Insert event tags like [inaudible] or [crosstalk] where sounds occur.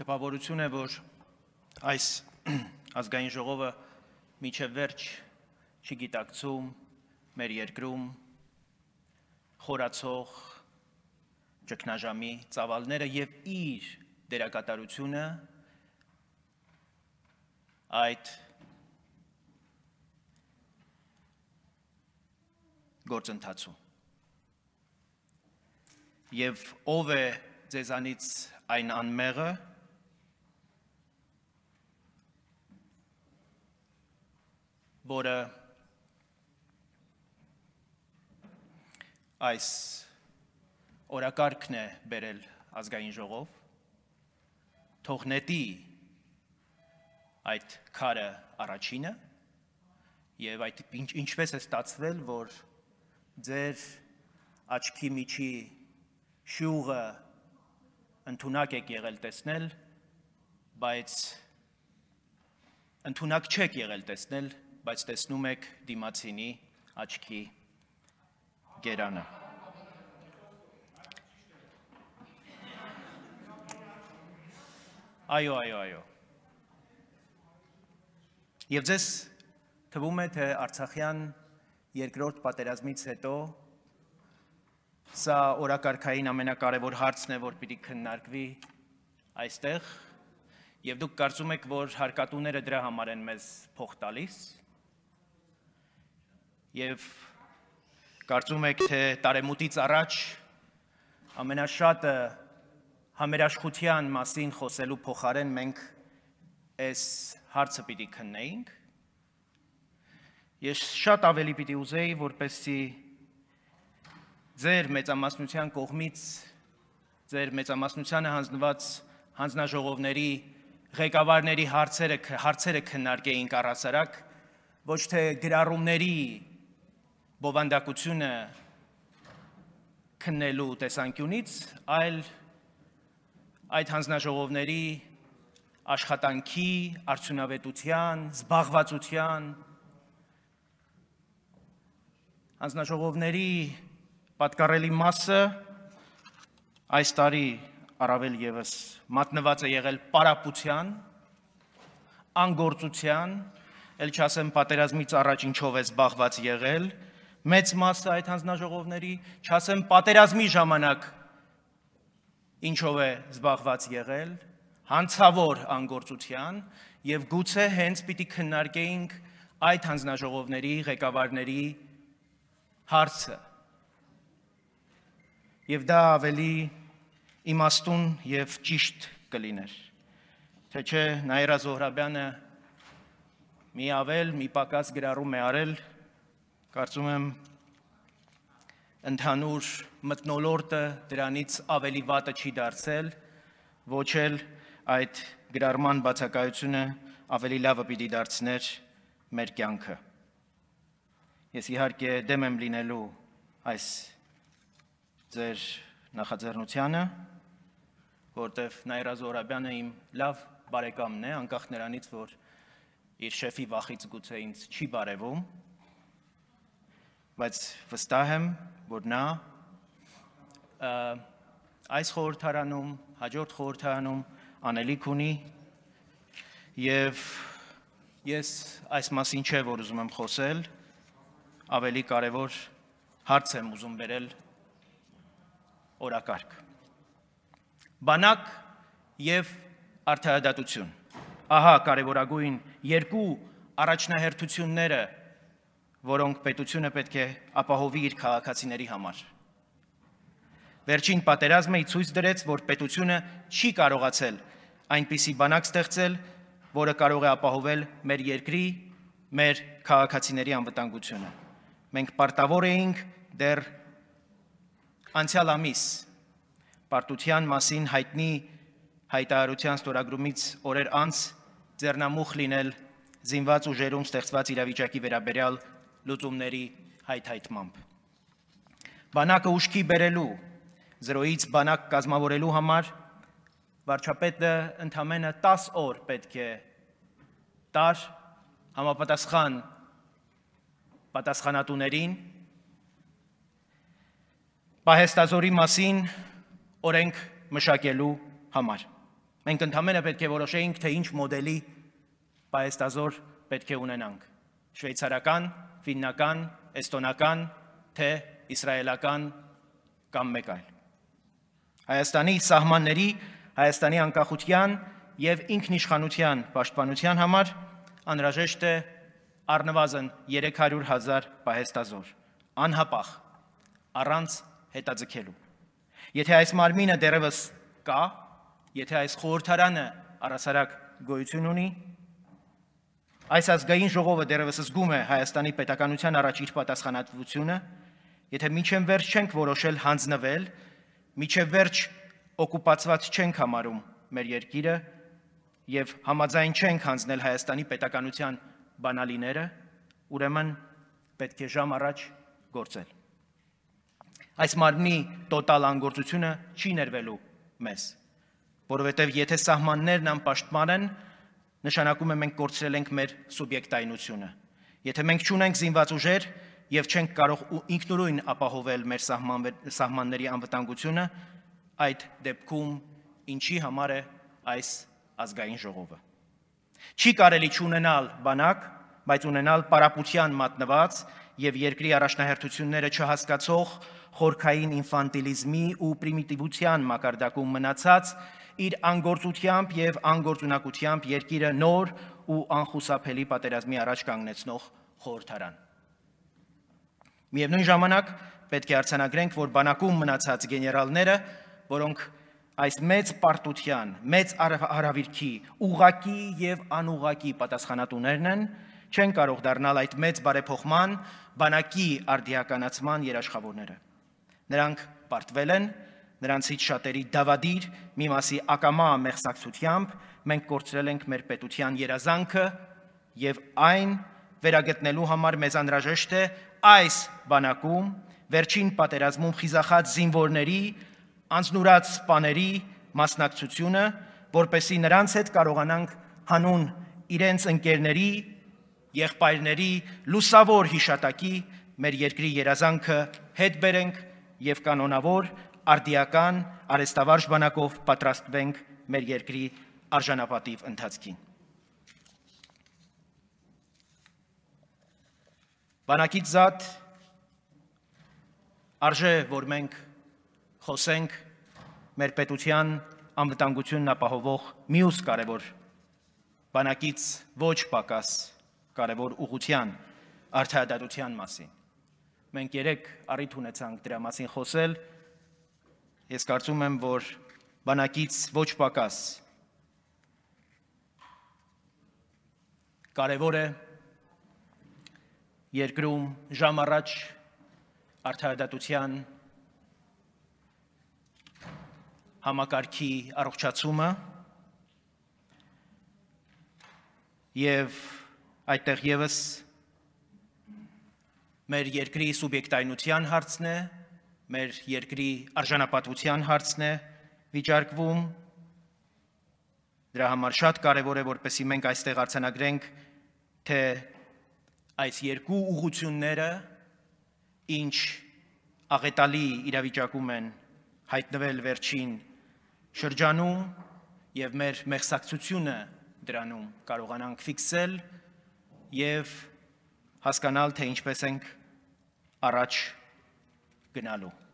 տպավորություն է, որ այս [clears throat] ազգային ժողովը միջև վերջ չգիտակցում մեր երկրում խորացող ճգնաժամի ծավալները եւ իր դերակատարությունը այդ գործընթացում եւ ով է ձեզանից այն անմեղը որը այս օրակարգն է բերել ազգային ժողով թողնետի այդ քարը առաջինը եւ այդ ինչ, ինչպես է ստացվել որ ձեր աչքի միջի շյուղը ընդունակ եք եղել տեսնել բայց ընդունակ չեք եղել տեսնել բայց տեսնում եք դիմացինի աչքի գերանը։ Այո, այո, այո։ Եվ ձեզ թվում է, թե Արցախյան երկրորդ պատերազմից հետո սա օրակարգային ամենակարևոր հարցն է, որ պիտի քննարկվի այստեղ, եւ դուք կարծում եք, որ հարկատուները դրա համար են մեզ փող տալիս, եւ կարծում եք թե տարեմուտից առաջ ամենաշատը համերաշխության մասին խոսելու փոխարեն մենք այս հարցը պիտի քննեինք ես շատ ավելի պիտի ուզեի որպեսի ձեր մեծամասնության կողմից ձեր մեծամասնությանը հանձնված հանձնաժողովների ղեկավարների հարցերը հարցերը քննարկեինք առասարակ ոչ թե գրառումների բովանդակությունը քննելու տեսանկյունից, այլ այդ հանձնաժողովների աշխատանքի, արդյունավետության, զբաղվածության հանձնաժողովների պատկառելի մասը այս տարի առավել եւս մատնված է եղել պարապության, անգործության, ել չասեմ պատերազմից առաջ ինչով է զբաղված եղել, եղ մեծ մասը այդ հանձնաժողովների, չասեմ պատերազմի ժամանակ ինչով է զբաղված եղել, հանցավոր անգործության եւ գուցե հենց պիտի քննարկեինք այդ հանձնաժողովների ղեկավարների հարցը։ Եվ դա ավելի իմաստուն եւ ճիշտ կլիներ։ Թե չէ Նաիրա Զոհրաբյանը մի ավել, մի պակաս գրառում է արել Կարծում եմ ընդհանուր մտնոլորտը դրանից ավելի վատը չի դարձել, ոչ էլ այդ գրառման բացակայությունը ավելի լավը պիտի դարձներ մեր կյանքը։ Ես իհարկե դեմ եմ լինելու այս ձեր նախաձեռնությանը, որտեվ Նաիրա Զորաբյանը իմ լավ բարեկամն է, անկախ նրանից, որ իր շեֆի վախից գուցե ինձ չի բարևում, բայց վստահ եմ, որ նա այս խորհրդարանում, հաջորդ խորհրդարանում անելիք ունի եւ ես այս մասին չէ որ ուզում եմ խոսել, ավելի կարևոր հարց եմ ուզում վերել օրակարգ։ Բանակ եւ արդարադատություն։ Ահա կարևորագույն երկու առաջնահերթությունները որոնք պետությունը պետք է ապահովի իր քաղաքացիների համար։ Վերջին պատերազմը ցույց դրեց, որ պետությունը չի կարողացել այնպիսի բանակ ստեղծել, որը կարող է ապահովել մեր երկրի, մեր քաղաքացիների անվտանգությունը։ Մենք պարտավոր էինք դեռ անցյալ ամիս պարտության մասին հայտնի հայտարարության ստորագրումից օրեր անց ձեռնամուխ լինել զինված ուժերում ստեղծված իրավիճակի վերաբերյալ լուծումների հայթայթմամբ։ Բանակը ուշքի բերելու, զրոյից բանակ կազմավորելու համար վարչապետը ընդամենը 10 օր պետք է տար համապատասխան պատասխանատուներին պահեստազորի մասին օրենք մշակելու համար։ Մենք ընդամենը պետք է որոշեինք, թե ինչ մոդելի պահեստազոր պետք է ունենանք։ Շվեյցարական, ֆիննական, էստոնական, թե իսրայելական կամ մեկ այլ։ Հայաստանի սահմանների, Հայաստանի անկախության եւ ինքնիշխանության պաշտպանության համար անհրաժեշտ է առնվազն 300.000 պահեստազոր, անհապաղ, առանց հետաձգելու։ Եթե այս մարմինը դեռևս կա, եթե այս խորհրդարանը առասարակ գոյություն ունի, Այս ազգային ժողովը դերևս զգում է Հայաստանի պետականության առաջ իր պատասխանատվությունը, եթե միջև վերջ չենք որոշել հանձնվել, միջև վերջ օկուպացված չենք համարում մեր երկիրը եւ համաձայն չենք հանձնել Հայաստանի պետականության բանալիները, ուրեմն պետք է ժամ առաջ գործել։ Այս մարմնի տոտալ անգործությունը չի ներվելու մեզ, որովհետև եթե սահմաններն անպաշտպան են, նշանակում է մենք կորցրել ենք մեր սուբյեկտայինությունը։ Եթե մենք չունենք զինված ուժեր եւ չենք կարող ինքնուրույն ապահովել մեր սահման, սահմանների անվտանգությունը, այդ դեպքում ինչի համար է այս ազգային ժողովը։ Չի կարելի չունենալ բանակ, բայց ունենալ պարապության մատնված եւ երկրի առաջնահերթությունները չհասկացող խորքային ինֆանտիլիզմի ու պրիմիտիվության մակարդակում մնացած իր անգործությամբ եւ անգործունակությամբ երկիրը նոր ու անխուսափելի պատերազմի առաջ կանգնեցնող խորհրդարան։ Միևնույն ժամանակ պետք է արցանագրենք, որ բանակում մնացած գեներալները, որոնք այս մեծ պարտության, մեծ հարավիրքի ուղակի եւ անուղակի պատասխանատուներն են, չեն կարող դառնալ այդ մեծ բարեփոխման, բանակի արդիականացման երաշխավորները։ Նրանք պարտվել են նրանցից շատերի դավադիր, մի մասի ակամա մեղսակցությամբ մենք կորցրել ենք մեր պետության երազանքը եւ այն վերագտնելու համար մեզ անհրաժեշտ է այս բանակում վերջին պատերազմում խիզախած զինվորների, անznուրած սպաների մասնակցությունը, որպեսի նրանց հետ կարողանանք հանուն իրենց ընկերների, եղբայրների լուսավոր հիշատակի մեր երկրի երազանքը հետ բերենք եւ կանոնավոր արդիական արեստավարժ բանակով պատրաստվենք մեր երկրի արժանապատիվ ընթացքին։ Բանակից զատ արժե, որ մենք խոսենք մեր պետության անվտանգությունն ապահովող միուս կարևոր բանակից ոչ պակաս կարևոր ուղղության արդարադատության մասին։ Մենք երեք առիթ ունեցանք դրա մասին խոսել, ես կարծում եմ, որ բանակից ոչ պակաս կարևոր է երկրում ժամ առաջ արդարադատության համակարգի առողջացումը եւ այդտեղ եւս մեր երկրի սուբյեկտայնության հարցն է մեր երկրի արժանապատվության հարցն է վիճարկվում։ Դրա համար շատ կարևոր է, որպեսի մենք այստեղ արցանագրենք, թե այս երկու ուղությունները ինչ աղետալի իրավիճակում են հայտնվել վերջին շրջանում եւ մեր մեղսակցությունը դրանում կարողանանք ֆիքսել եւ հասկանալ թե ինչպես ենք առաջ genau.